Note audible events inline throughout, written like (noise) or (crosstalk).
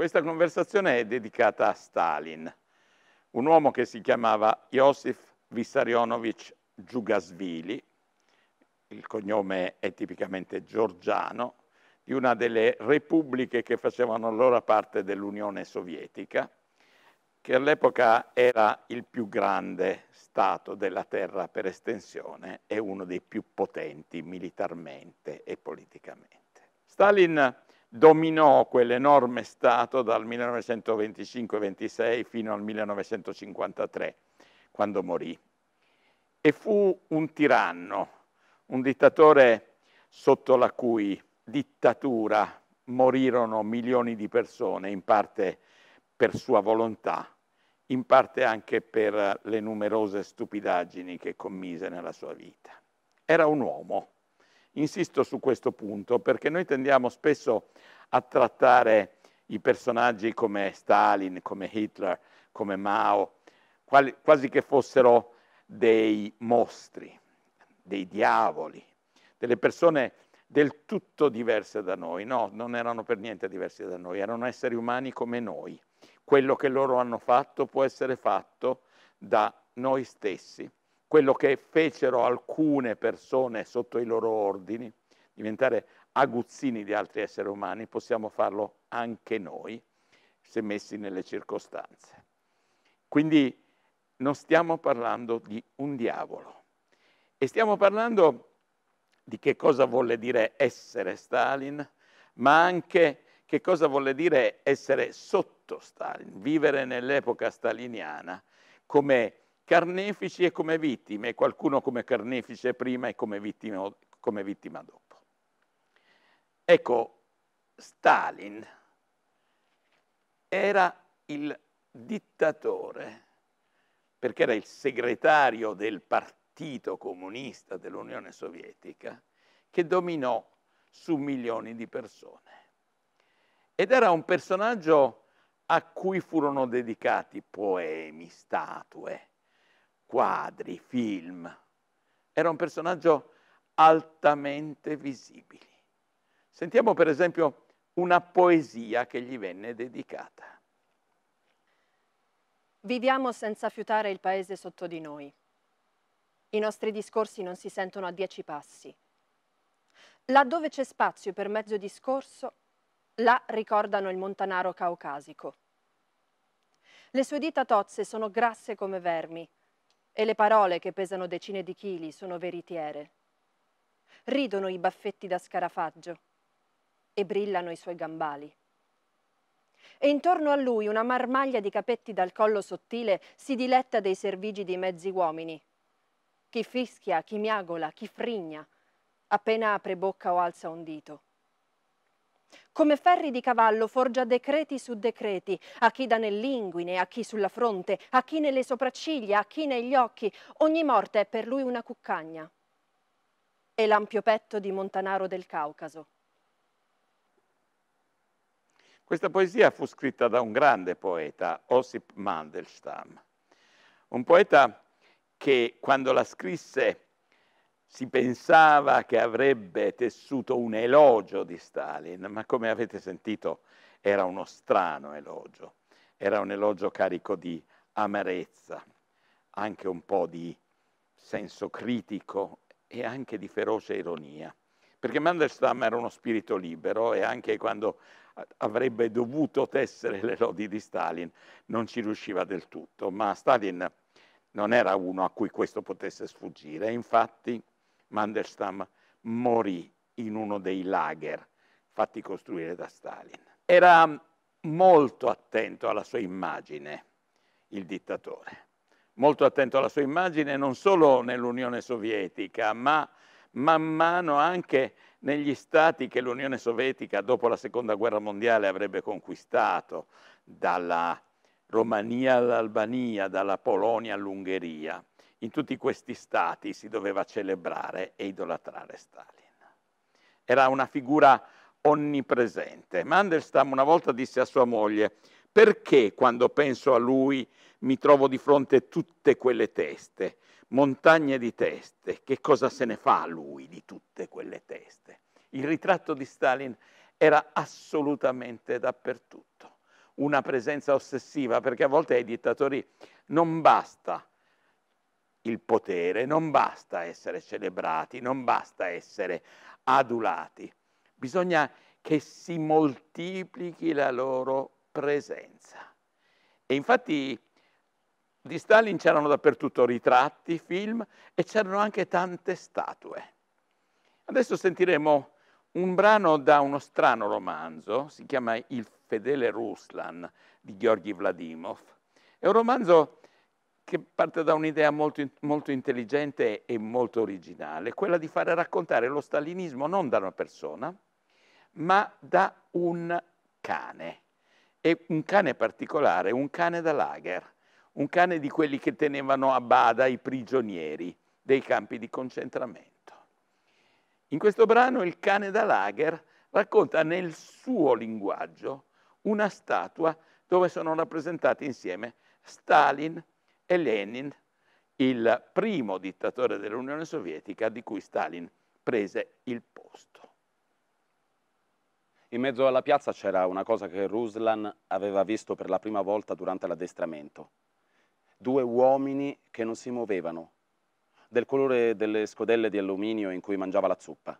Questa conversazione è dedicata a Stalin, un uomo che si chiamava Iosif Vissarionovich Giugasvili, il cognome è tipicamente georgiano, di una delle repubbliche che facevano allora parte dell'Unione Sovietica, che all'epoca era il più grande Stato della Terra per estensione e uno dei più potenti militarmente e politicamente. Stalin dominò quell'enorme Stato dal 1925-26 fino al 1953, quando morì. E fu un tiranno, un dittatore sotto la cui dittatura morirono milioni di persone, in parte per sua volontà, in parte anche per le numerose stupidaggini che commise nella sua vita. Era un uomo Insisto su questo punto perché noi tendiamo spesso a trattare i personaggi come Stalin, come Hitler, come Mao, quali, quasi che fossero dei mostri, dei diavoli, delle persone del tutto diverse da noi. No, non erano per niente diverse da noi, erano esseri umani come noi. Quello che loro hanno fatto può essere fatto da noi stessi quello che fecero alcune persone sotto i loro ordini, diventare aguzzini di altri esseri umani, possiamo farlo anche noi, se messi nelle circostanze. Quindi non stiamo parlando di un diavolo e stiamo parlando di che cosa vuole dire essere Stalin, ma anche che cosa vuole dire essere sotto Stalin, vivere nell'epoca staliniana come carnefici e come vittime, e qualcuno come carnefice prima e come vittima, come vittima dopo. Ecco, Stalin era il dittatore, perché era il segretario del partito comunista dell'Unione Sovietica, che dominò su milioni di persone. Ed era un personaggio a cui furono dedicati poemi, statue, quadri, film. Era un personaggio altamente visibile. Sentiamo per esempio una poesia che gli venne dedicata. Viviamo senza fiutare il paese sotto di noi. I nostri discorsi non si sentono a dieci passi. Laddove c'è spazio per mezzo discorso, là ricordano il montanaro caucasico. Le sue dita tozze sono grasse come vermi, e le parole che pesano decine di chili sono veritiere. Ridono i baffetti da scarafaggio e brillano i suoi gambali. E intorno a lui una marmaglia di capetti dal collo sottile si diletta dei servigi di mezzi uomini. Chi fischia, chi miagola, chi frigna, appena apre bocca o alza un dito. Come ferri di cavallo forgia decreti su decreti, a chi dà nell'inguine, a chi sulla fronte, a chi nelle sopracciglia, a chi negli occhi. Ogni morte è per lui una cuccagna. E l'ampio petto di Montanaro del Caucaso. Questa poesia fu scritta da un grande poeta, Osip Mandelstam, un poeta che quando la scrisse si pensava che avrebbe tessuto un elogio di Stalin, ma come avete sentito era uno strano elogio, era un elogio carico di amarezza, anche un po' di senso critico e anche di feroce ironia, perché Mandelstam era uno spirito libero e anche quando avrebbe dovuto tessere le lodi di Stalin non ci riusciva del tutto, ma Stalin non era uno a cui questo potesse sfuggire, infatti Mandelstam morì in uno dei lager fatti costruire da Stalin. Era molto attento alla sua immagine, il dittatore, molto attento alla sua immagine non solo nell'Unione Sovietica, ma man mano anche negli stati che l'Unione Sovietica dopo la Seconda Guerra Mondiale avrebbe conquistato, dalla Romania all'Albania, dalla Polonia all'Ungheria in tutti questi stati si doveva celebrare e idolatrare Stalin. Era una figura onnipresente. Mandelstam una volta disse a sua moglie, perché quando penso a lui mi trovo di fronte tutte quelle teste, montagne di teste, che cosa se ne fa lui di tutte quelle teste? Il ritratto di Stalin era assolutamente dappertutto, una presenza ossessiva, perché a volte ai dittatori non basta il potere, non basta essere celebrati, non basta essere adulati, bisogna che si moltiplichi la loro presenza. E infatti di Stalin c'erano dappertutto ritratti, film e c'erano anche tante statue. Adesso sentiremo un brano da uno strano romanzo, si chiama Il fedele Ruslan di Gheorghi Vladimov. È un romanzo che parte da un'idea molto, molto, intelligente e molto originale, quella di fare raccontare lo stalinismo non da una persona, ma da un cane, e un cane particolare, un cane da lager, un cane di quelli che tenevano a bada i prigionieri dei campi di concentramento. In questo brano il cane da lager racconta nel suo linguaggio una statua dove sono rappresentati insieme Stalin, e Lenin il primo dittatore dell'Unione Sovietica di cui Stalin prese il posto. In mezzo alla piazza c'era una cosa che Ruslan aveva visto per la prima volta durante l'addestramento. Due uomini che non si muovevano, del colore delle scodelle di alluminio in cui mangiava la zuppa.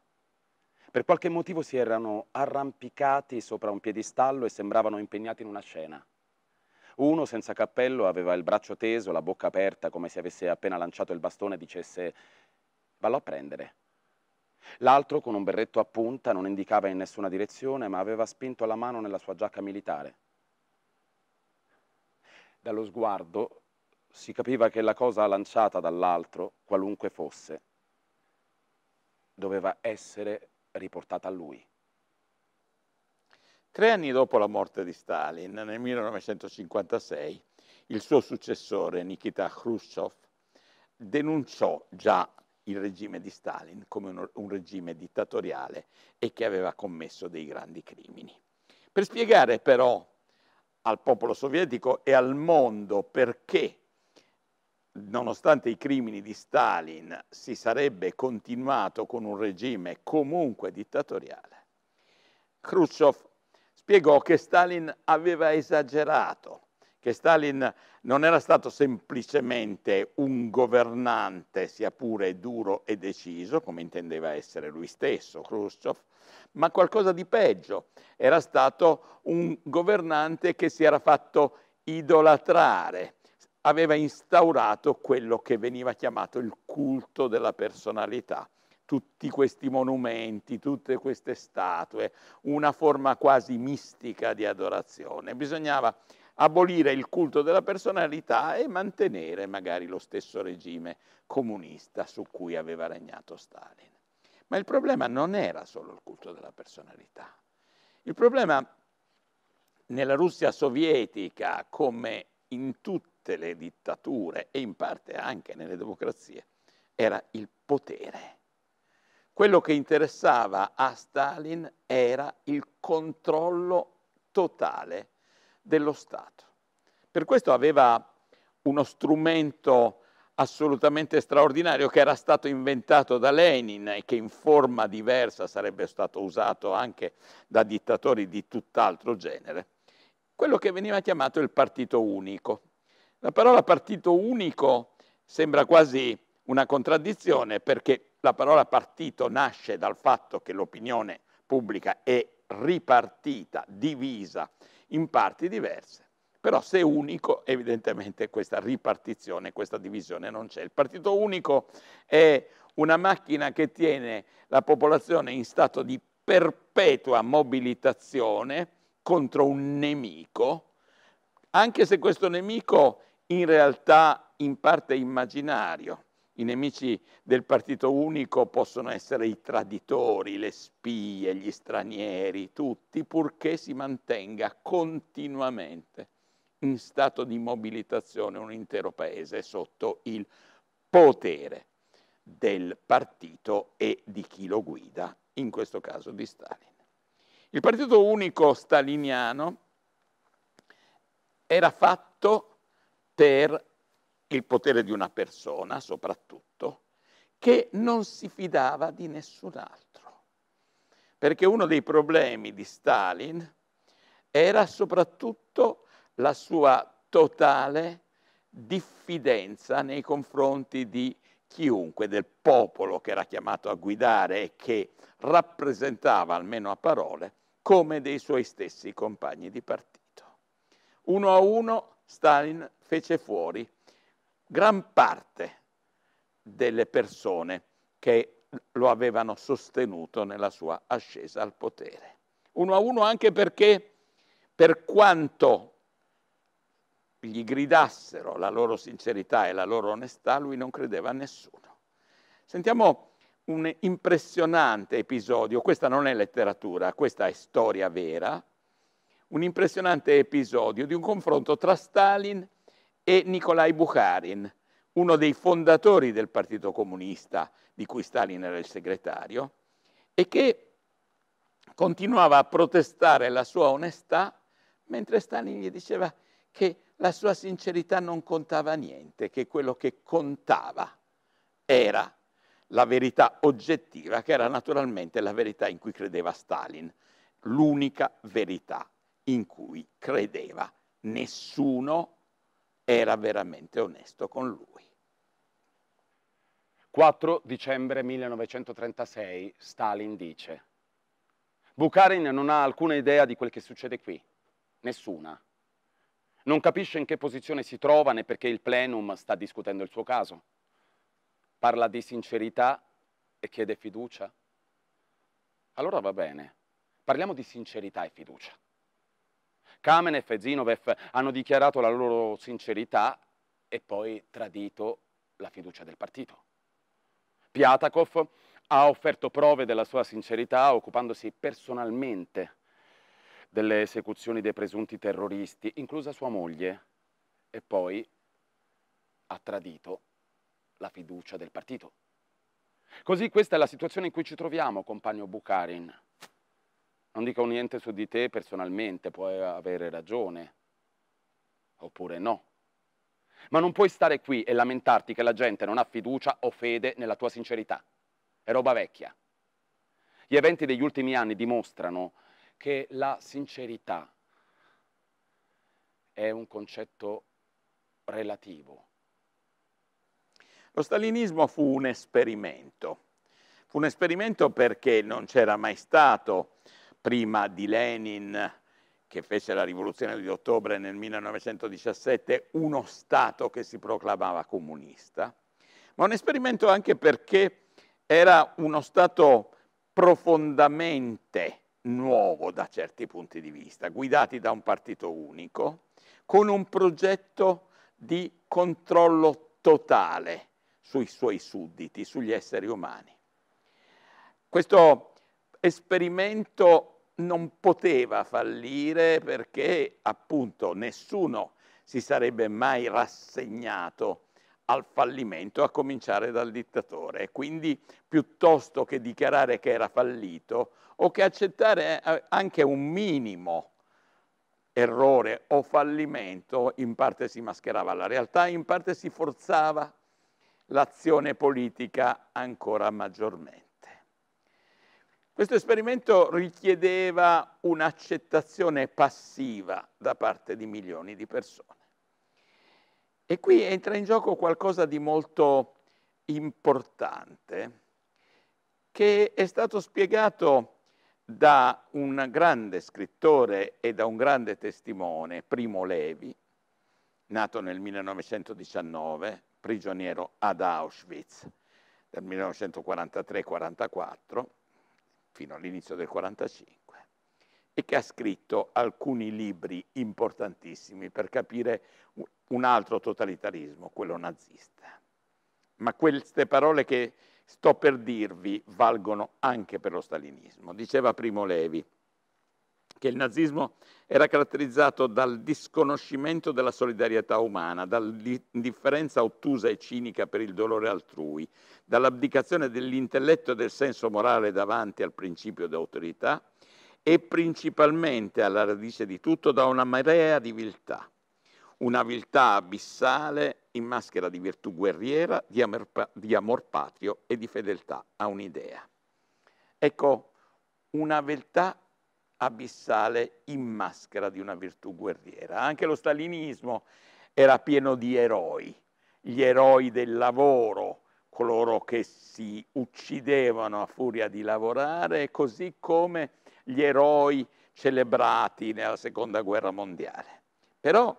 Per qualche motivo si erano arrampicati sopra un piedistallo e sembravano impegnati in una scena. Uno senza cappello aveva il braccio teso, la bocca aperta, come se avesse appena lanciato il bastone e dicesse vallo a prendere. L'altro, con un berretto a punta, non indicava in nessuna direzione, ma aveva spinto la mano nella sua giacca militare. Dallo sguardo si capiva che la cosa lanciata dall'altro, qualunque fosse, doveva essere riportata a lui. Tre anni dopo la morte di Stalin, nel 1956, il suo successore Nikita Khrushchev denunciò già il regime di Stalin come un, un regime dittatoriale e che aveva commesso dei grandi crimini. Per spiegare però al popolo sovietico e al mondo perché, nonostante i crimini di Stalin, si sarebbe continuato con un regime comunque dittatoriale, Khrushchev spiegò che Stalin aveva esagerato, che Stalin non era stato semplicemente un governante, sia pure duro e deciso, come intendeva essere lui stesso, Khrushchev, ma qualcosa di peggio, era stato un governante che si era fatto idolatrare, aveva instaurato quello che veniva chiamato il culto della personalità tutti questi monumenti, tutte queste statue, una forma quasi mistica di adorazione. Bisognava abolire il culto della personalità e mantenere magari lo stesso regime comunista su cui aveva regnato Stalin. Ma il problema non era solo il culto della personalità. Il problema nella Russia sovietica, come in tutte le dittature e in parte anche nelle democrazie, era il potere. Quello che interessava a Stalin era il controllo totale dello Stato. Per questo aveva uno strumento assolutamente straordinario che era stato inventato da Lenin e che in forma diversa sarebbe stato usato anche da dittatori di tutt'altro genere, quello che veniva chiamato il partito unico. La parola partito unico sembra quasi una contraddizione perché la parola partito nasce dal fatto che l'opinione pubblica è ripartita, divisa in parti diverse, però se unico evidentemente questa ripartizione, questa divisione non c'è. Il partito unico è una macchina che tiene la popolazione in stato di perpetua mobilitazione contro un nemico, anche se questo nemico in realtà in parte immaginario, i nemici del partito unico possono essere i traditori, le spie, gli stranieri, tutti, purché si mantenga continuamente in stato di mobilitazione un intero paese sotto il potere del partito e di chi lo guida, in questo caso di Stalin. Il partito unico staliniano era fatto per il potere di una persona soprattutto, che non si fidava di nessun altro. Perché uno dei problemi di Stalin era soprattutto la sua totale diffidenza nei confronti di chiunque, del popolo che era chiamato a guidare e che rappresentava, almeno a parole, come dei suoi stessi compagni di partito. Uno a uno Stalin fece fuori gran parte delle persone che lo avevano sostenuto nella sua ascesa al potere. Uno a uno anche perché per quanto gli gridassero la loro sincerità e la loro onestà, lui non credeva a nessuno. Sentiamo un impressionante episodio, questa non è letteratura, questa è storia vera, un impressionante episodio di un confronto tra Stalin e e Nikolai Bukharin, uno dei fondatori del Partito Comunista, di cui Stalin era il segretario, e che continuava a protestare la sua onestà, mentre Stalin gli diceva che la sua sincerità non contava niente, che quello che contava era la verità oggettiva, che era naturalmente la verità in cui credeva Stalin, l'unica verità in cui credeva nessuno era veramente onesto con lui. 4 dicembre 1936 Stalin dice Bukharin non ha alcuna idea di quel che succede qui, nessuna. Non capisce in che posizione si trova né perché il plenum sta discutendo il suo caso. Parla di sincerità e chiede fiducia. Allora va bene, parliamo di sincerità e fiducia. Kamenev e Zinovev hanno dichiarato la loro sincerità e poi tradito la fiducia del partito. Piatakov ha offerto prove della sua sincerità occupandosi personalmente delle esecuzioni dei presunti terroristi, inclusa sua moglie, e poi ha tradito la fiducia del partito. Così questa è la situazione in cui ci troviamo, compagno Bukharin non dico niente su di te personalmente, puoi avere ragione, oppure no. Ma non puoi stare qui e lamentarti che la gente non ha fiducia o fede nella tua sincerità. È roba vecchia. Gli eventi degli ultimi anni dimostrano che la sincerità è un concetto relativo. Lo stalinismo fu un esperimento. Fu un esperimento perché non c'era mai stato prima di Lenin, che fece la rivoluzione di ottobre nel 1917, uno Stato che si proclamava comunista, ma un esperimento anche perché era uno Stato profondamente nuovo da certi punti di vista, guidati da un partito unico, con un progetto di controllo totale sui suoi sudditi, sugli esseri umani. Questo esperimento non poteva fallire perché appunto nessuno si sarebbe mai rassegnato al fallimento, a cominciare dal dittatore. Quindi piuttosto che dichiarare che era fallito o che accettare eh, anche un minimo errore o fallimento, in parte si mascherava la realtà, in parte si forzava l'azione politica ancora maggiormente. Questo esperimento richiedeva un'accettazione passiva da parte di milioni di persone. E qui entra in gioco qualcosa di molto importante che è stato spiegato da un grande scrittore e da un grande testimone, Primo Levi, nato nel 1919, prigioniero ad Auschwitz dal 1943-44, fino all'inizio del 1945 e che ha scritto alcuni libri importantissimi per capire un altro totalitarismo, quello nazista. Ma queste parole che sto per dirvi valgono anche per lo stalinismo. Diceva Primo Levi, che il nazismo era caratterizzato dal disconoscimento della solidarietà umana, dall'indifferenza ottusa e cinica per il dolore altrui, dall'abdicazione dell'intelletto e del senso morale davanti al principio di autorità e principalmente alla radice di tutto da una marea di viltà, una viltà abissale in maschera di virtù guerriera, di amor, di amor patrio e di fedeltà a un'idea. Ecco, una viltà abissale in maschera di una virtù guerriera. Anche lo stalinismo era pieno di eroi, gli eroi del lavoro, coloro che si uccidevano a furia di lavorare, così come gli eroi celebrati nella seconda guerra mondiale. Però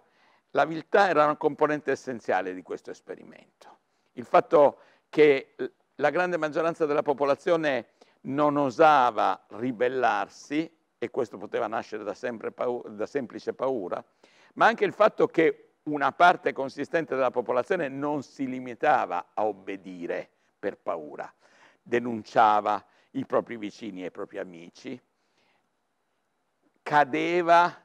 la viltà era una componente essenziale di questo esperimento. Il fatto che la grande maggioranza della popolazione non osava ribellarsi e questo poteva nascere da, paura, da semplice paura, ma anche il fatto che una parte consistente della popolazione non si limitava a obbedire per paura, denunciava i propri vicini e i propri amici, cadeva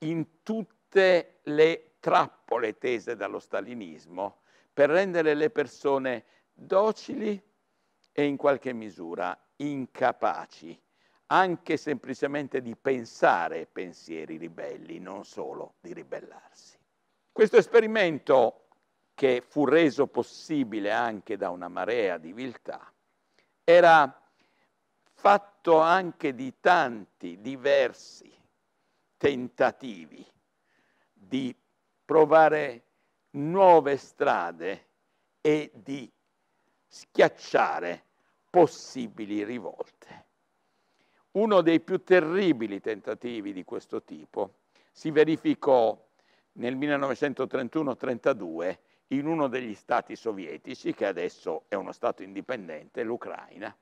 in tutte le trappole tese dallo stalinismo per rendere le persone docili e in qualche misura incapaci anche semplicemente di pensare pensieri ribelli, non solo di ribellarsi. Questo esperimento, che fu reso possibile anche da una marea di viltà, era fatto anche di tanti diversi tentativi di provare nuove strade e di schiacciare possibili rivolte. Uno dei più terribili tentativi di questo tipo si verificò nel 1931-32 in uno degli stati sovietici, che adesso è uno stato indipendente, l'Ucraina,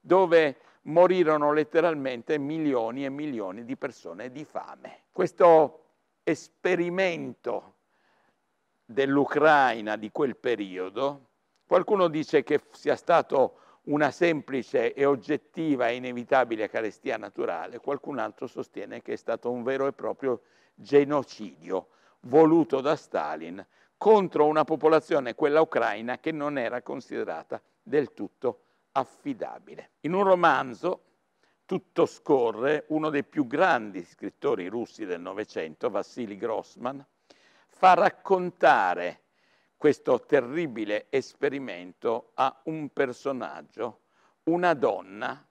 dove morirono letteralmente milioni e milioni di persone di fame. Questo esperimento dell'Ucraina di quel periodo, qualcuno dice che sia stato una semplice e oggettiva e inevitabile carestia naturale, qualcun altro sostiene che è stato un vero e proprio genocidio voluto da Stalin contro una popolazione, quella ucraina, che non era considerata del tutto affidabile. In un romanzo, Tutto scorre, uno dei più grandi scrittori russi del Novecento, Vassili Grossman, fa raccontare questo terribile esperimento a un personaggio, una donna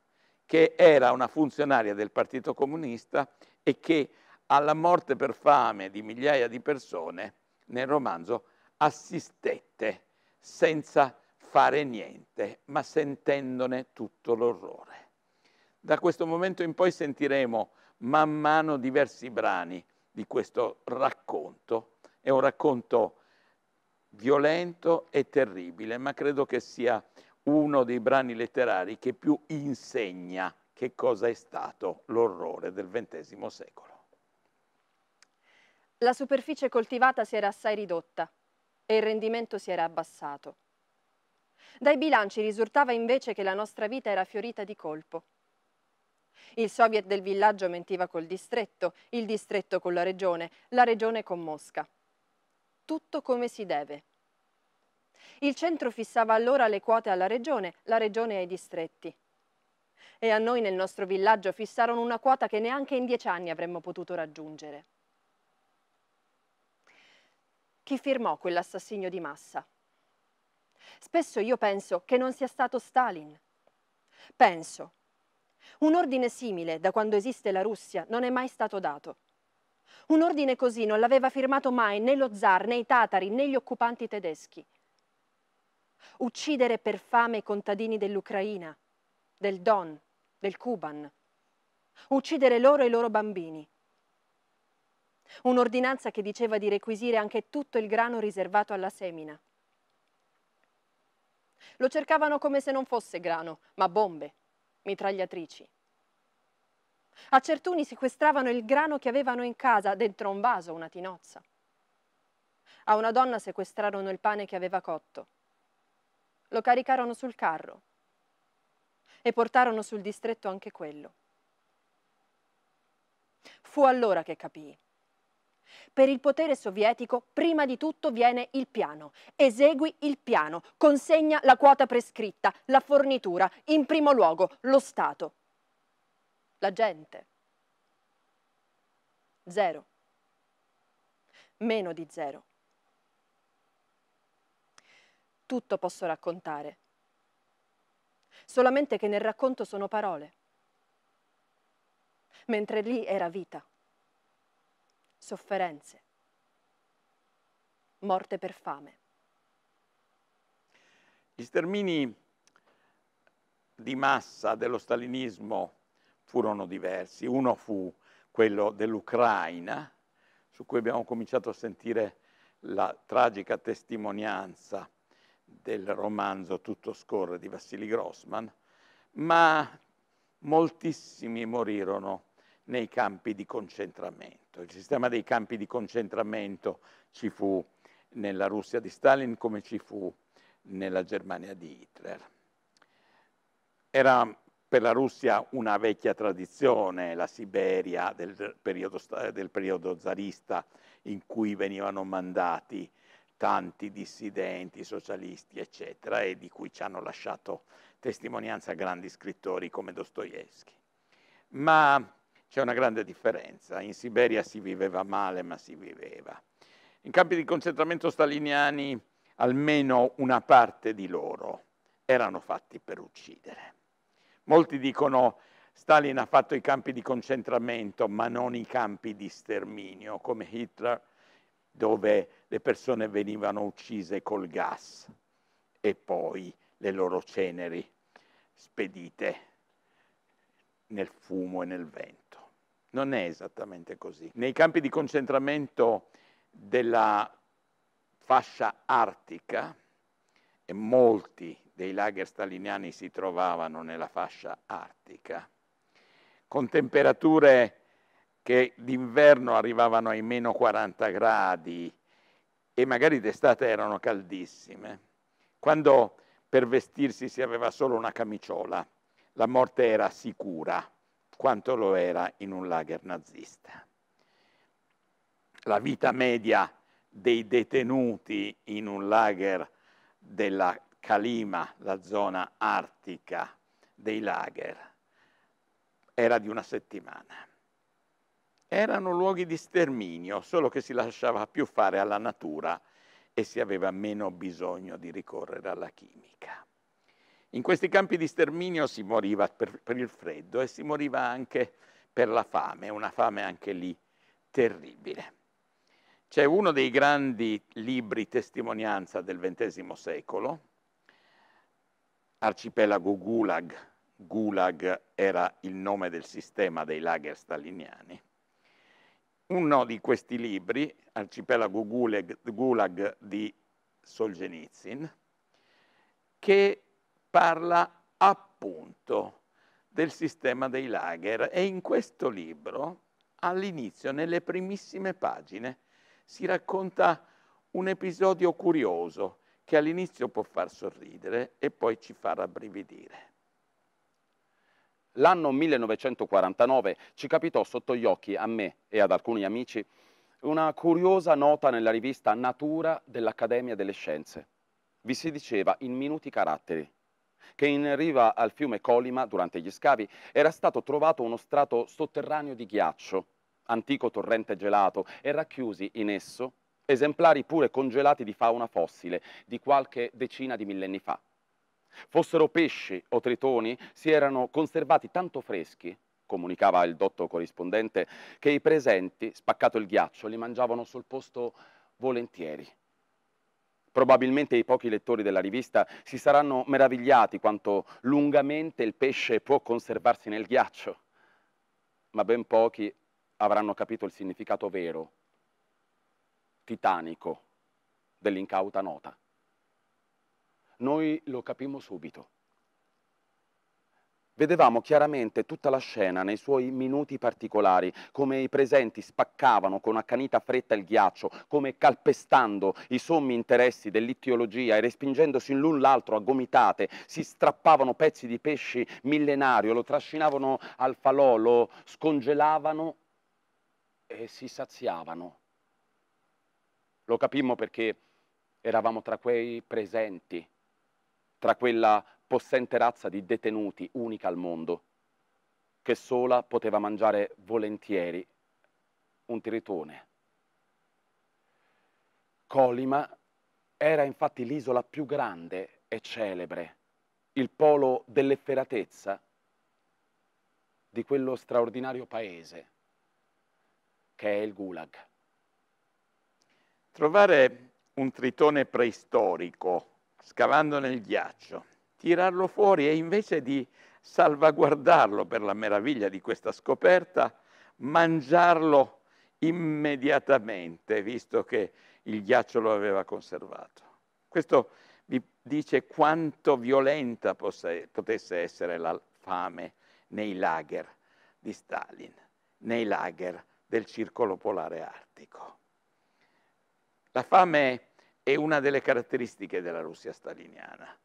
che era una funzionaria del Partito Comunista e che alla morte per fame di migliaia di persone nel romanzo assistette senza fare niente, ma sentendone tutto l'orrore. Da questo momento in poi sentiremo man mano diversi brani di questo racconto. È un racconto violento e terribile, ma credo che sia uno dei brani letterari che più insegna che cosa è stato l'orrore del XX secolo. La superficie coltivata si era assai ridotta e il rendimento si era abbassato. Dai bilanci risultava invece che la nostra vita era fiorita di colpo. Il soviet del villaggio mentiva col distretto, il distretto con la regione, la regione con Mosca tutto come si deve. Il centro fissava allora le quote alla regione, la regione ai distretti. E a noi nel nostro villaggio fissarono una quota che neanche in dieci anni avremmo potuto raggiungere. Chi firmò quell'assassinio di massa? Spesso io penso che non sia stato Stalin. Penso. Un ordine simile, da quando esiste la Russia, non è mai stato dato. Un ordine così non l'aveva firmato mai né lo zar, né i tatari, né gli occupanti tedeschi. Uccidere per fame i contadini dell'Ucraina, del Don, del Kuban. Uccidere loro e i loro bambini. Un'ordinanza che diceva di requisire anche tutto il grano riservato alla semina. Lo cercavano come se non fosse grano, ma bombe, mitragliatrici. A certuni sequestravano il grano che avevano in casa dentro un vaso, una tinozza. A una donna sequestrarono il pane che aveva cotto. Lo caricarono sul carro e portarono sul distretto anche quello. Fu allora che capii. Per il potere sovietico, prima di tutto viene il piano. Esegui il piano, consegna la quota prescritta, la fornitura, in primo luogo lo Stato la gente. Zero. Meno di zero. Tutto posso raccontare, solamente che nel racconto sono parole, mentre lì era vita, sofferenze, morte per fame. Gli stermini di massa dello stalinismo furono diversi. Uno fu quello dell'Ucraina, su cui abbiamo cominciato a sentire la tragica testimonianza del romanzo Tutto scorre di Vassili Grossman, ma moltissimi morirono nei campi di concentramento. Il sistema dei campi di concentramento ci fu nella Russia di Stalin come ci fu nella Germania di Hitler. Era per la Russia una vecchia tradizione, la Siberia del periodo, del periodo zarista in cui venivano mandati tanti dissidenti, socialisti, eccetera, e di cui ci hanno lasciato testimonianza grandi scrittori come Dostoevsky. Ma c'è una grande differenza, in Siberia si viveva male, ma si viveva. In campi di concentramento staliniani almeno una parte di loro erano fatti per uccidere. Molti dicono Stalin ha fatto i campi di concentramento, ma non i campi di sterminio, come Hitler, dove le persone venivano uccise col gas e poi le loro ceneri spedite nel fumo e nel vento. Non è esattamente così. Nei campi di concentramento della fascia artica, e molti dei lager staliniani si trovavano nella fascia artica, con temperature che d'inverno arrivavano ai meno 40 gradi e magari d'estate erano caldissime. Quando per vestirsi si aveva solo una camiciola, la morte era sicura quanto lo era in un lager nazista. La vita media dei detenuti in un lager della Kalima, la zona artica dei lager, era di una settimana. Erano luoghi di sterminio, solo che si lasciava più fare alla natura e si aveva meno bisogno di ricorrere alla chimica. In questi campi di sterminio si moriva per, per il freddo e si moriva anche per la fame, una fame anche lì terribile. C'è uno dei grandi libri testimonianza del XX secolo, Arcipelago Gulag, Gulag era il nome del sistema dei lager staliniani. Uno di questi libri, Arcipelago Gulag, Gulag di Solzhenitsyn, che parla appunto del sistema dei lager e in questo libro all'inizio, nelle primissime pagine, si racconta un episodio curioso che all'inizio può far sorridere e poi ci fa rabbrividire. L'anno 1949 ci capitò sotto gli occhi a me e ad alcuni amici una curiosa nota nella rivista Natura dell'Accademia delle Scienze. Vi si diceva in minuti caratteri che in riva al fiume Colima, durante gli scavi, era stato trovato uno strato sotterraneo di ghiaccio, antico torrente gelato, e racchiusi in esso esemplari pure congelati di fauna fossile di qualche decina di millenni fa. Fossero pesci o tritoni, si erano conservati tanto freschi, comunicava il dotto corrispondente, che i presenti, spaccato il ghiaccio, li mangiavano sul posto volentieri. Probabilmente i pochi lettori della rivista si saranno meravigliati quanto lungamente il pesce può conservarsi nel ghiaccio, ma ben pochi avranno capito il significato vero titanico dell'incauta nota. Noi lo capimmo subito. Vedevamo chiaramente tutta la scena nei suoi minuti particolari, come i presenti spaccavano con accanita fretta il ghiaccio, come calpestando i sommi interessi dell'ittiologia e respingendosi l'un l'altro a gomitate, si strappavano pezzi di pesci millenario, lo trascinavano al falò, lo scongelavano e si saziavano lo capimmo perché eravamo tra quei presenti, tra quella possente razza di detenuti unica al mondo, che sola poteva mangiare volentieri un tritone. Colima era infatti l'isola più grande e celebre, il polo dell'efferatezza di quello straordinario paese che è il Gulag. Trovare un tritone preistorico scavando nel ghiaccio, tirarlo fuori e invece di salvaguardarlo per la meraviglia di questa scoperta, mangiarlo immediatamente, visto che il ghiaccio lo aveva conservato. Questo vi dice quanto violenta posse, potesse essere la fame nei lager di Stalin, nei lager del circolo polare artico. La fame è una delle caratteristiche della Russia staliniana,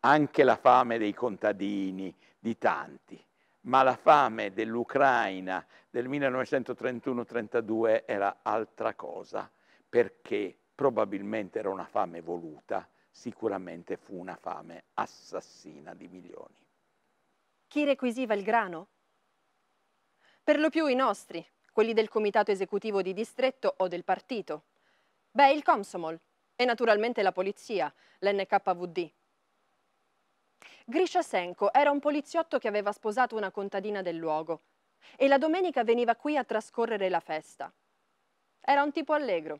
anche la fame dei contadini, di tanti, ma la fame dell'Ucraina del 1931-32 era altra cosa, perché probabilmente era una fame voluta, sicuramente fu una fame assassina di milioni. Chi requisiva il grano? Per lo più i nostri, quelli del comitato esecutivo di distretto o del partito. Beh, il Komsomol e naturalmente la polizia, l'NKVD. Senko era un poliziotto che aveva sposato una contadina del luogo e la domenica veniva qui a trascorrere la festa. Era un tipo allegro.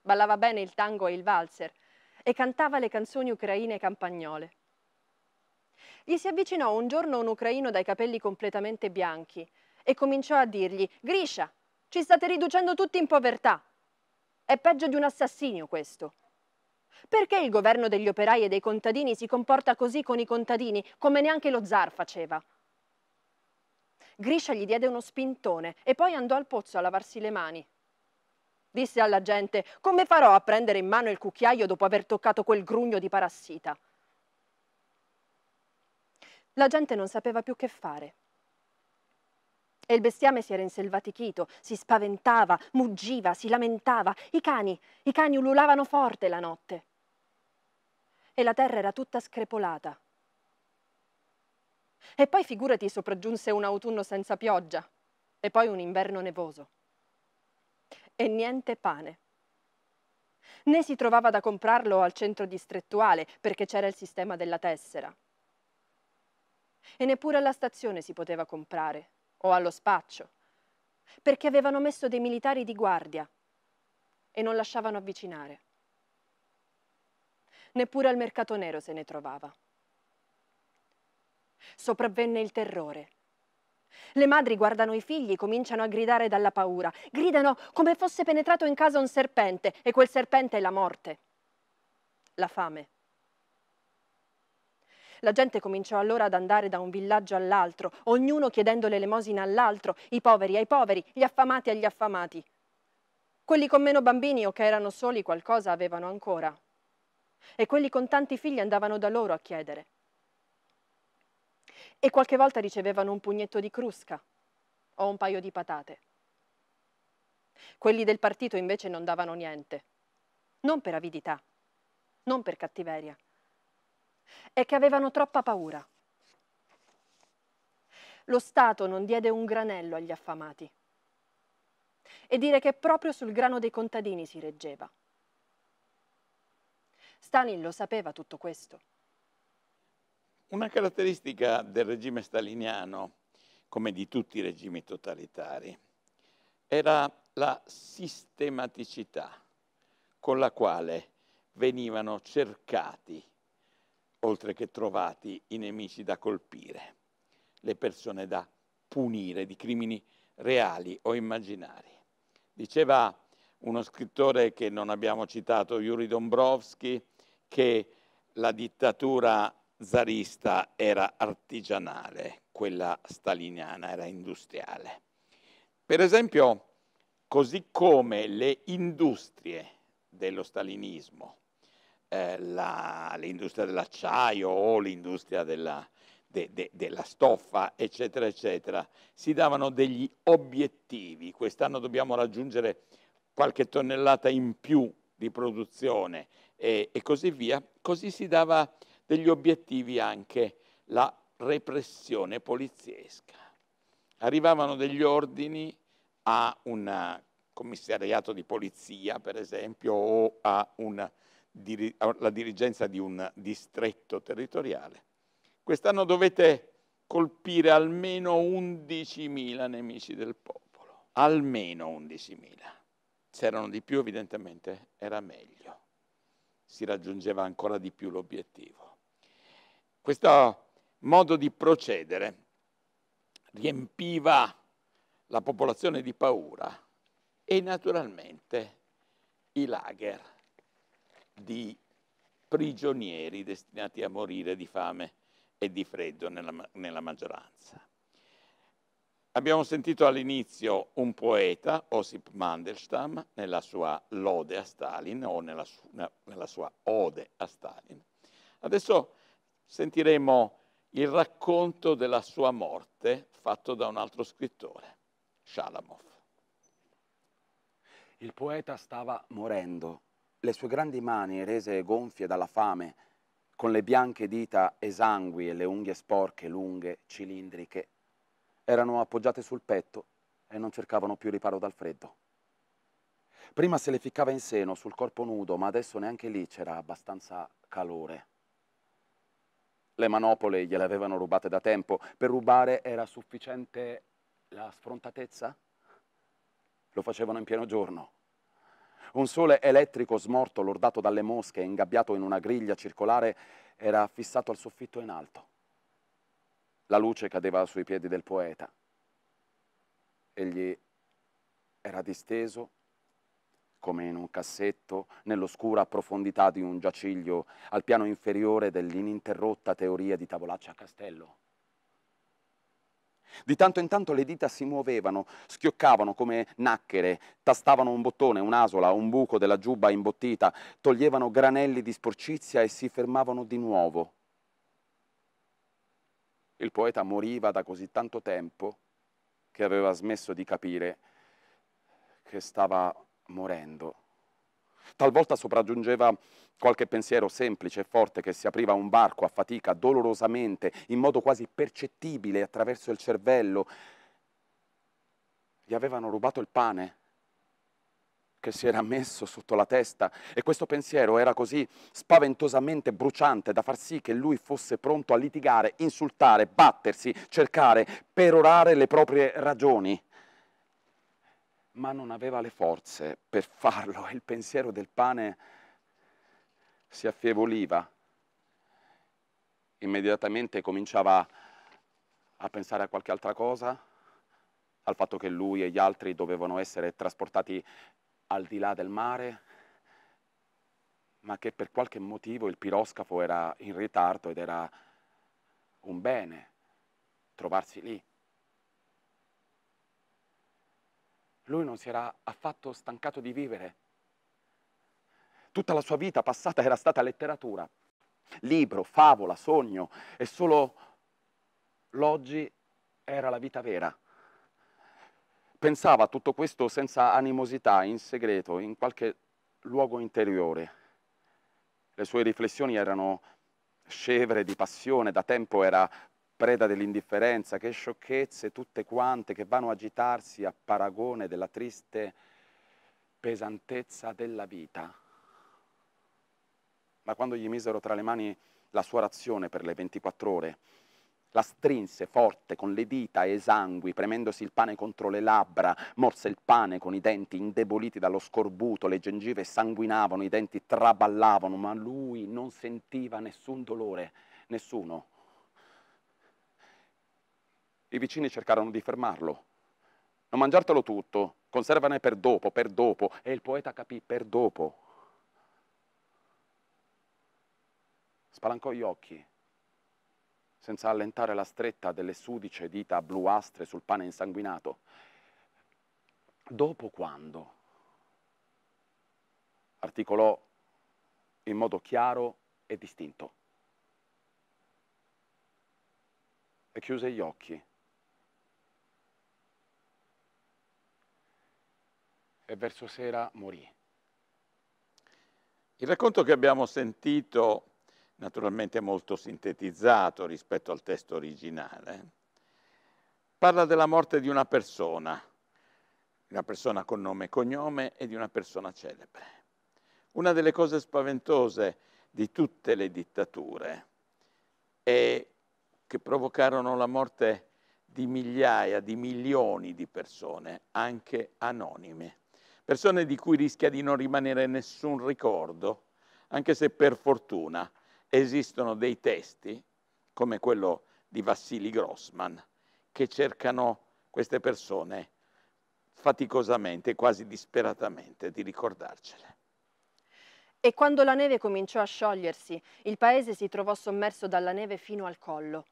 Ballava bene il tango e il valzer e cantava le canzoni ucraine campagnole. Gli si avvicinò un giorno un ucraino dai capelli completamente bianchi e cominciò a dirgli «Grisha, ci state riducendo tutti in povertà!» È peggio di un assassinio questo. Perché il governo degli operai e dei contadini si comporta così con i contadini, come neanche lo zar faceva? Griscia gli diede uno spintone e poi andò al pozzo a lavarsi le mani. Disse alla gente, come farò a prendere in mano il cucchiaio dopo aver toccato quel grugno di parassita? La gente non sapeva più che fare. E il bestiame si era inselvatichito, si spaventava, muggiva, si lamentava. I cani, i cani ululavano forte la notte. E la terra era tutta screpolata. E poi figurati sopraggiunse un autunno senza pioggia e poi un inverno nevoso. E niente pane. Né si trovava da comprarlo al centro distrettuale perché c'era il sistema della tessera. E neppure alla stazione si poteva comprare o allo spaccio, perché avevano messo dei militari di guardia e non lasciavano avvicinare. Neppure al mercato nero se ne trovava. Sopravvenne il terrore. Le madri guardano i figli, cominciano a gridare dalla paura. Gridano come fosse penetrato in casa un serpente e quel serpente è la morte, la fame. La gente cominciò allora ad andare da un villaggio all'altro, ognuno chiedendo l'elemosina all'altro, i poveri ai poveri, gli affamati agli affamati. Quelli con meno bambini o che erano soli qualcosa avevano ancora. E quelli con tanti figli andavano da loro a chiedere. E qualche volta ricevevano un pugnetto di crusca o un paio di patate. Quelli del partito invece non davano niente. Non per avidità, non per cattiveria, è che avevano troppa paura. Lo Stato non diede un granello agli affamati e dire che proprio sul grano dei contadini si reggeva. Stalin lo sapeva tutto questo. Una caratteristica del regime staliniano, come di tutti i regimi totalitari, era la sistematicità con la quale venivano cercati oltre che trovati i nemici da colpire, le persone da punire di crimini reali o immaginari. Diceva uno scrittore che non abbiamo citato, Yuri Dombrovsky, che la dittatura zarista era artigianale, quella staliniana era industriale. Per esempio, così come le industrie dello stalinismo eh, la, l'industria dell'acciaio o l'industria della, de, de, della stoffa, eccetera, eccetera, si davano degli obiettivi. Quest'anno dobbiamo raggiungere qualche tonnellata in più di produzione e, e così via. Così si dava degli obiettivi anche la repressione poliziesca. Arrivavano degli ordini a un commissariato di polizia, per esempio, o a un la dirigenza di un distretto territoriale. Quest'anno dovete colpire almeno 11.000 nemici del popolo, almeno 11.000. Se erano di più evidentemente era meglio, si raggiungeva ancora di più l'obiettivo. Questo modo di procedere riempiva la popolazione di paura e naturalmente i lager di prigionieri destinati a morire di fame e di freddo nella, nella maggioranza. Abbiamo sentito all'inizio un poeta, Osip Mandelstam, nella sua lode a Stalin o nella, su, nella sua ode a Stalin. Adesso sentiremo il racconto della sua morte fatto da un altro scrittore, Shalamov. Il poeta stava morendo le sue grandi mani, rese gonfie dalla fame, con le bianche dita esangui e le unghie sporche, lunghe, cilindriche, erano appoggiate sul petto e non cercavano più riparo dal freddo. Prima se le ficcava in seno, sul corpo nudo, ma adesso neanche lì c'era abbastanza calore. Le manopole gliele avevano rubate da tempo. Per rubare era sufficiente la sfrontatezza? Lo facevano in pieno giorno. Un sole elettrico smorto, lordato dalle mosche, e ingabbiato in una griglia circolare, era fissato al soffitto in alto. La luce cadeva sui piedi del poeta. Egli era disteso come in un cassetto, nell'oscura profondità di un giaciglio, al piano inferiore dell'ininterrotta teoria di tavolaccia a castello. Di tanto in tanto le dita si muovevano, schioccavano come nacchere, tastavano un bottone, un'asola, un buco della giubba imbottita, toglievano granelli di sporcizia e si fermavano di nuovo. Il poeta moriva da così tanto tempo che aveva smesso di capire che stava morendo. Talvolta sopraggiungeva qualche pensiero semplice e forte che si apriva a un varco a fatica, dolorosamente, in modo quasi percettibile attraverso il cervello. Gli avevano rubato il pane che si era messo sotto la testa e questo pensiero era così spaventosamente bruciante da far sì che lui fosse pronto a litigare, insultare, battersi, cercare, perorare le proprie ragioni ma non aveva le forze per (laughs) farlo e il pensiero del pane si affievoliva. Immediatamente cominciava a pensare a qualche altra cosa, al fatto che lui e gli altri dovevano essere trasportati al di là del mare, ma che per qualche motivo il piroscafo era in ritardo ed era un bene trovarsi lì. Lui non si era affatto stancato di vivere. Tutta la sua vita passata era stata letteratura, libro, favola, sogno, e solo l'oggi era la vita vera. Pensava a tutto questo senza animosità, in segreto, in qualche luogo interiore. Le sue riflessioni erano scevre di passione, da tempo era preda dell'indifferenza, che sciocchezze tutte quante che vanno a agitarsi a paragone della triste pesantezza della vita. Ma quando gli misero tra le mani la sua razione per le 24 ore, la strinse forte con le dita esangui, premendosi il pane contro le labbra, morse il pane con i denti indeboliti dallo scorbuto, le gengive sanguinavano, i denti traballavano, ma lui non sentiva nessun dolore, nessuno. I vicini cercarono di fermarlo. Non mangiartelo tutto, conservane per dopo, per dopo. E il poeta capì, per dopo. Spalancò gli occhi, senza allentare la stretta delle sudice dita bluastre sul pane insanguinato. Dopo quando? Articolò in modo chiaro e distinto. E chiuse gli occhi e verso sera morì. Il racconto che abbiamo sentito, naturalmente molto sintetizzato rispetto al testo originale, parla della morte di una persona, una persona con nome e cognome e di una persona celebre. Una delle cose spaventose di tutte le dittature è che provocarono la morte di migliaia, di milioni di persone, anche anonime persone di cui rischia di non rimanere nessun ricordo, anche se per fortuna esistono dei testi, come quello di Vassili Grossman, che cercano queste persone faticosamente, quasi disperatamente, di ricordarcele. E quando la neve cominciò a sciogliersi, il paese si trovò sommerso dalla neve fino al collo.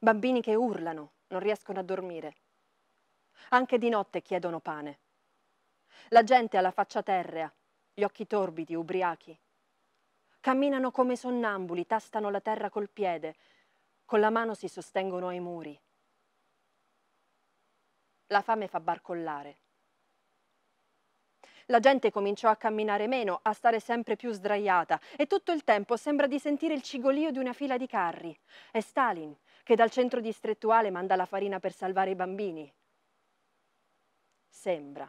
Bambini che urlano, non riescono a dormire. Anche di notte chiedono pane. La gente ha la faccia terrea, gli occhi torbidi, ubriachi. Camminano come sonnambuli, tastano la terra col piede, con la mano si sostengono ai muri. La fame fa barcollare. La gente cominciò a camminare meno, a stare sempre più sdraiata e tutto il tempo sembra di sentire il cigolio di una fila di carri. È Stalin che dal centro distrettuale manda la farina per salvare i bambini. Sembra.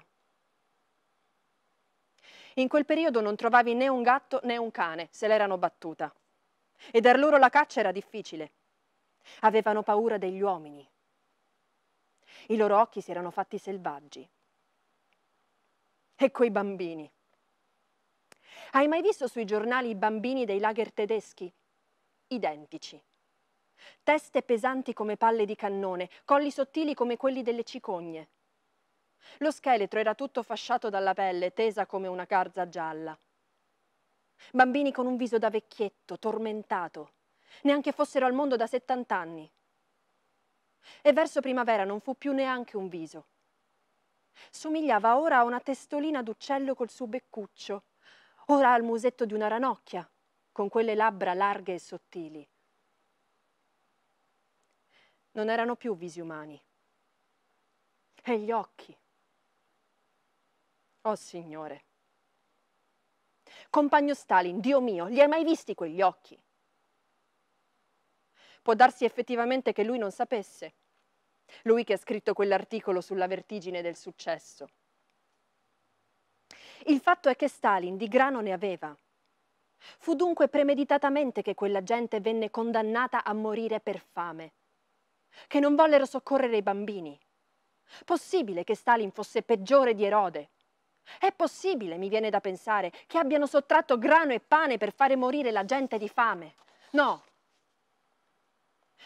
In quel periodo non trovavi né un gatto né un cane, se l'erano battuta. E dar loro la caccia era difficile. Avevano paura degli uomini. I loro occhi si erano fatti selvaggi. E coi bambini. Hai mai visto sui giornali i bambini dei lager tedeschi? Identici. Teste pesanti come palle di cannone, colli sottili come quelli delle cicogne lo scheletro era tutto fasciato dalla pelle, tesa come una garza gialla. Bambini con un viso da vecchietto, tormentato, neanche fossero al mondo da 70 anni. E verso primavera non fu più neanche un viso. Somigliava ora a una testolina d'uccello col suo beccuccio, ora al musetto di una ranocchia, con quelle labbra larghe e sottili. Non erano più visi umani. E gli occhi. Oh Signore. Compagno Stalin, Dio mio, li hai mai visti quegli occhi? Può darsi effettivamente che lui non sapesse, lui che ha scritto quell'articolo sulla vertigine del successo. Il fatto è che Stalin di grano ne aveva. Fu dunque premeditatamente che quella gente venne condannata a morire per fame, che non vollero soccorrere i bambini. Possibile che Stalin fosse peggiore di Erode, è possibile, mi viene da pensare, che abbiano sottratto grano e pane per fare morire la gente di fame. No.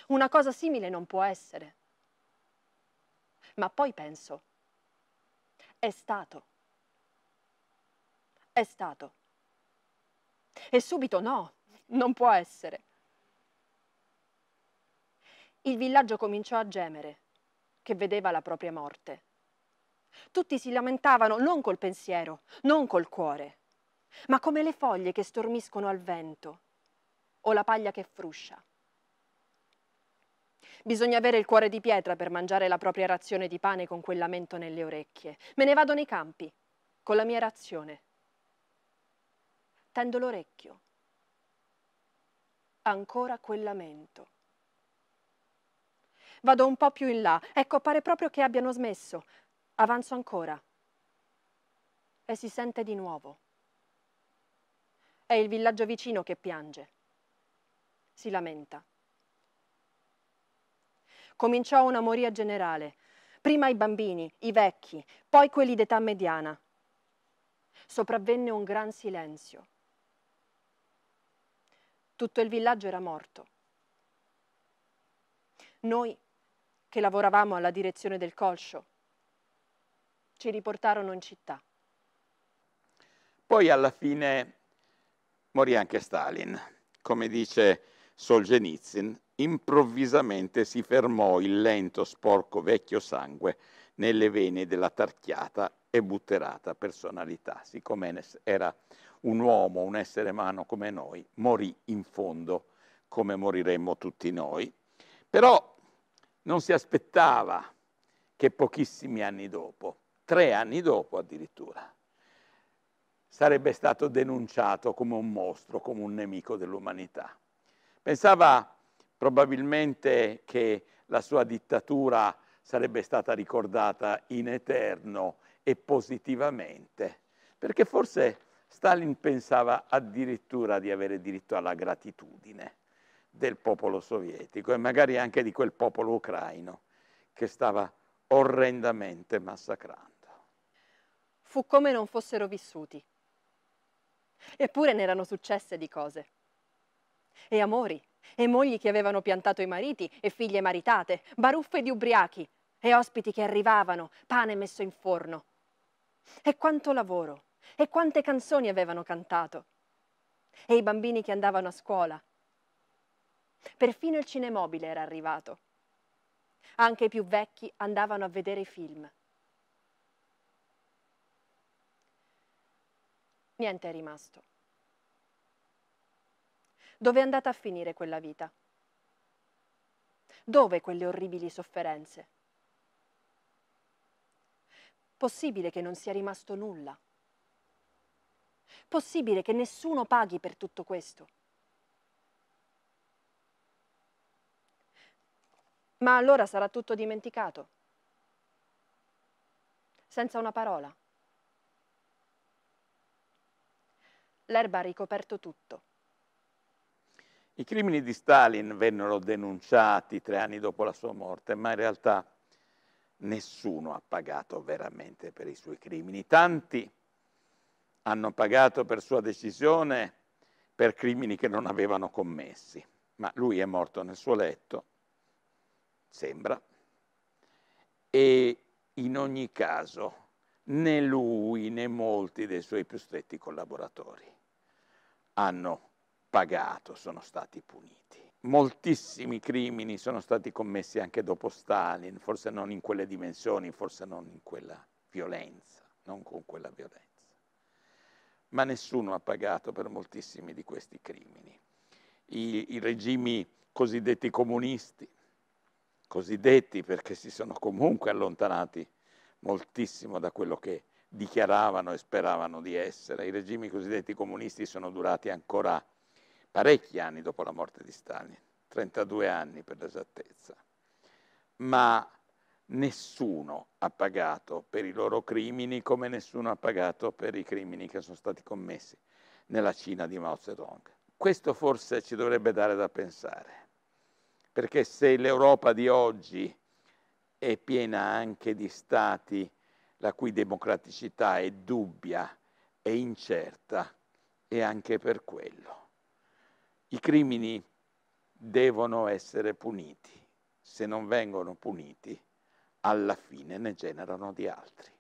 Una cosa simile non può essere. Ma poi penso, è stato. È stato. E subito no, non può essere. Il villaggio cominciò a gemere, che vedeva la propria morte. Tutti si lamentavano non col pensiero, non col cuore, ma come le foglie che stormiscono al vento o la paglia che fruscia. Bisogna avere il cuore di pietra per mangiare la propria razione di pane con quel lamento nelle orecchie. Me ne vado nei campi, con la mia razione. Tendo l'orecchio. Ancora quel lamento. Vado un po' più in là. Ecco, pare proprio che abbiano smesso. Avanzo ancora e si sente di nuovo. È il villaggio vicino che piange, si lamenta. Cominciò una moria generale, prima i bambini, i vecchi, poi quelli d'età mediana. Sopravvenne un gran silenzio. Tutto il villaggio era morto. Noi, che lavoravamo alla direzione del colscio, ci riportarono in città. Poi alla fine morì anche Stalin. Come dice Solzhenitsyn, improvvisamente si fermò il lento, sporco vecchio sangue nelle vene della tarchiata e butterata personalità. Siccome era un uomo, un essere umano come noi, morì in fondo come moriremmo tutti noi. Però non si aspettava che pochissimi anni dopo tre anni dopo addirittura, sarebbe stato denunciato come un mostro, come un nemico dell'umanità. Pensava probabilmente che la sua dittatura sarebbe stata ricordata in eterno e positivamente, perché forse Stalin pensava addirittura di avere diritto alla gratitudine del popolo sovietico e magari anche di quel popolo ucraino che stava orrendamente massacrando fu come non fossero vissuti. Eppure ne erano successe di cose. E amori, e mogli che avevano piantato i mariti, e figlie maritate, baruffe di ubriachi, e ospiti che arrivavano, pane messo in forno. E quanto lavoro, e quante canzoni avevano cantato. E i bambini che andavano a scuola. Perfino il cinemobile era arrivato. Anche i più vecchi andavano a vedere i film. Niente è rimasto. Dove è andata a finire quella vita? Dove quelle orribili sofferenze? Possibile che non sia rimasto nulla. Possibile che nessuno paghi per tutto questo. Ma allora sarà tutto dimenticato, senza una parola. l'erba ha ricoperto tutto. I crimini di Stalin vennero denunciati tre anni dopo la sua morte, ma in realtà nessuno ha pagato veramente per i suoi crimini. Tanti hanno pagato per sua decisione per crimini che non avevano commessi, ma lui è morto nel suo letto, sembra, e in ogni caso né lui né molti dei suoi più stretti collaboratori hanno pagato, sono stati puniti. Moltissimi crimini sono stati commessi anche dopo Stalin, forse non in quelle dimensioni, forse non in quella violenza, non con quella violenza. Ma nessuno ha pagato per moltissimi di questi crimini. I, i regimi cosiddetti comunisti, cosiddetti perché si sono comunque allontanati moltissimo da quello che è dichiaravano e speravano di essere. I regimi cosiddetti comunisti sono durati ancora parecchi anni dopo la morte di Stalin, 32 anni per l'esattezza. Ma nessuno ha pagato per i loro crimini come nessuno ha pagato per i crimini che sono stati commessi nella Cina di Mao Zedong. Questo forse ci dovrebbe dare da pensare, perché se l'Europa di oggi è piena anche di stati la cui democraticità è dubbia, e incerta e anche per quello. I crimini devono essere puniti, se non vengono puniti alla fine ne generano di altri.